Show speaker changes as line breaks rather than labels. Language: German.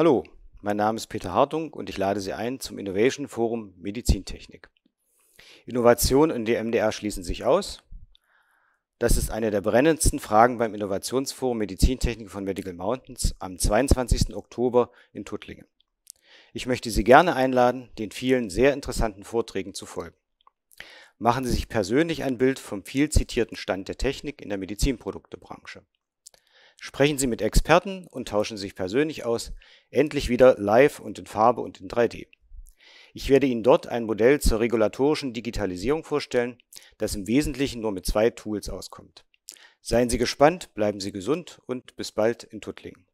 Hallo, mein Name ist Peter Hartung und ich lade Sie ein zum Innovation Forum Medizintechnik. Innovation und die MDR schließen sich aus. Das ist eine der brennendsten Fragen beim Innovationsforum Medizintechnik von Medical Mountains am 22. Oktober in Tuttlingen. Ich möchte Sie gerne einladen, den vielen sehr interessanten Vorträgen zu folgen. Machen Sie sich persönlich ein Bild vom viel zitierten Stand der Technik in der Medizinproduktebranche. Sprechen Sie mit Experten und tauschen sich persönlich aus, endlich wieder live und in Farbe und in 3D. Ich werde Ihnen dort ein Modell zur regulatorischen Digitalisierung vorstellen, das im Wesentlichen nur mit zwei Tools auskommt. Seien Sie gespannt, bleiben Sie gesund und bis bald in Tuttlingen.